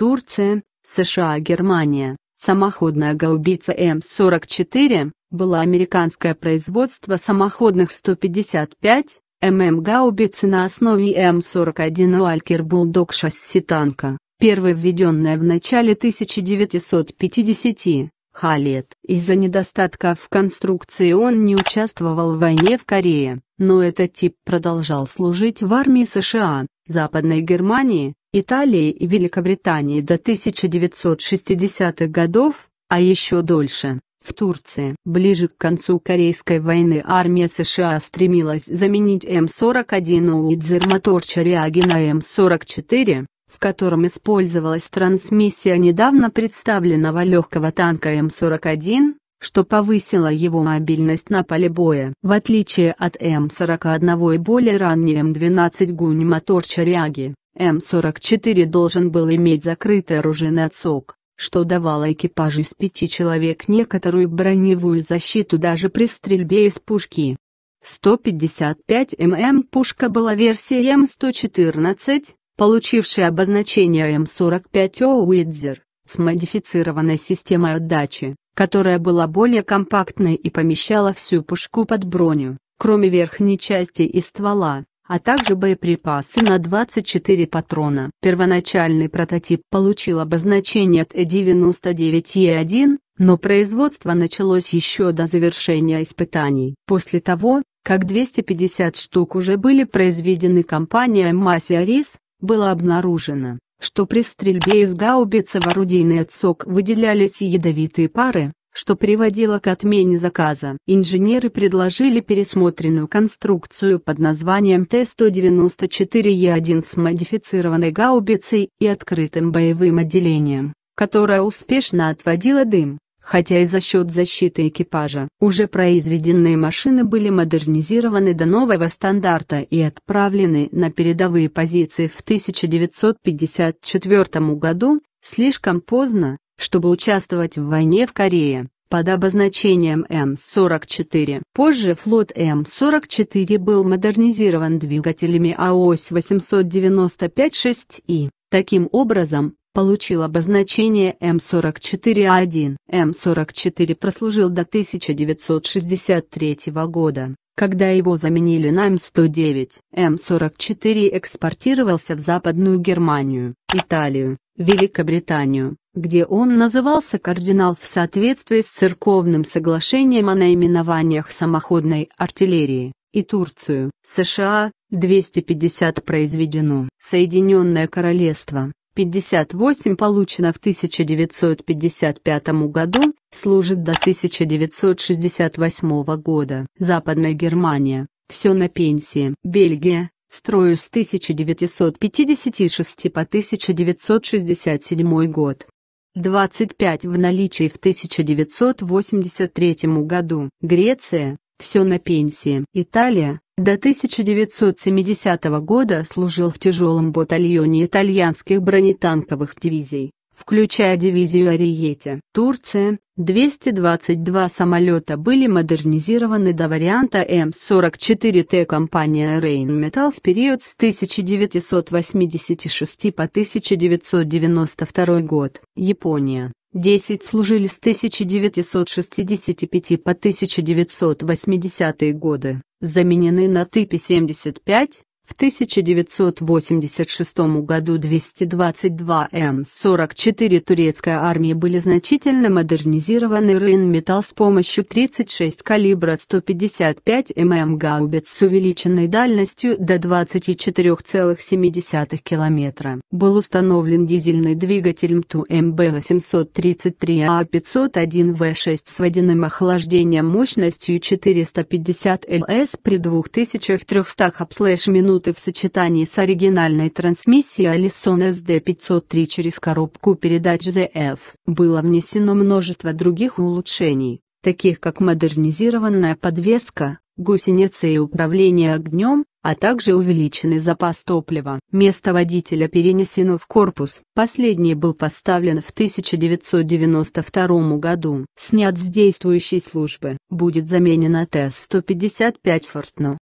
Турция, США, Германия. Самоходная гаубица М-44 была американское производство самоходных 155 ММ гаубицы на основе М41 Уалькер Булдог шасси танка, первой введенная в начале 1950 х лет. Из-за недостатка в конструкции он не участвовал в войне в Корее, но этот тип продолжал служить в армии США, Западной Германии, Италии и Великобритании до 1960-х годов, а еще дольше. В Турции, ближе к концу Корейской войны армия США стремилась заменить М41 Уидзермоторча Риаги на М44, в котором использовалась трансмиссия недавно представленного легкого танка М41, что повысило его мобильность на поле боя. В отличие от М41 и более ранней М12 Гунимоторча Риаги, М-44 должен был иметь закрытый оружейный отсек, что давало экипажу из пяти человек некоторую броневую защиту даже при стрельбе из пушки. 155 мм пушка была версией М114, получившей обозначение м 45 Уидзер с модифицированной системой отдачи, которая была более компактной и помещала всю пушку под броню, кроме верхней части и ствола а также боеприпасы на 24 патрона. Первоначальный прототип получил обозначение Т-99Е1, но производство началось еще до завершения испытаний. После того, как 250 штук уже были произведены компанией Масиарис, было обнаружено, что при стрельбе из гаубицы в орудийный отсек выделялись ядовитые пары, что приводило к отмене заказа. Инженеры предложили пересмотренную конструкцию под названием Т-194Е1 с модифицированной гаубицей и открытым боевым отделением, которая успешно отводила дым, хотя и за счет защиты экипажа. Уже произведенные машины были модернизированы до нового стандарта и отправлены на передовые позиции в 1954 году, слишком поздно, чтобы участвовать в войне в Корее под обозначением М-44. Позже флот М-44 был модернизирован двигателями АОС 895-6 и, таким образом, получил обозначение М44А1. М44 прослужил до 1963 года, когда его заменили на М109. М44 экспортировался в Западную Германию, Италию, Великобританию, где он назывался кардинал в соответствии с церковным соглашением о наименованиях самоходной артиллерии, и Турцию, США, 250 произведено, Соединенное Королевство, 58 получено в 1955 году, служит до 1968 года, Западная Германия, все на пенсии, Бельгия, в строю с 1956 по 1967 год. 25 в наличии в 1983 году. Греция, все на пенсии. Италия, до 1970 года служил в тяжелом батальоне итальянских бронетанковых дивизий включая дивизию Ариете. Турция, 222 самолета были модернизированы до варианта М-44Т компания Rheinmetall в период с 1986 по 1992 год. Япония. 10 служили с 1965 по 1980 годы, заменены на ТИП-75, в 1986 году 222 М-44 эм турецкой армии были значительно модернизированы металл с помощью 36 калибра 155 мм эм гаубиц с увеличенной дальностью до 24,7 км. Был установлен дизельный двигатель МТУ МБ-833А501В6 а с водяным охлаждением мощностью 450 ЛС при 2300 хаб минут продвинуты в сочетании с оригинальной трансмиссией Allison SD503 через коробку передач ZF. Было внесено множество других улучшений, таких как модернизированная подвеска, гусеницы и управление огнем, а также увеличенный запас топлива. Место водителя перенесено в корпус. Последний был поставлен в 1992 году. Снят с действующей службы. Будет заменена ТС 155 «Фортно».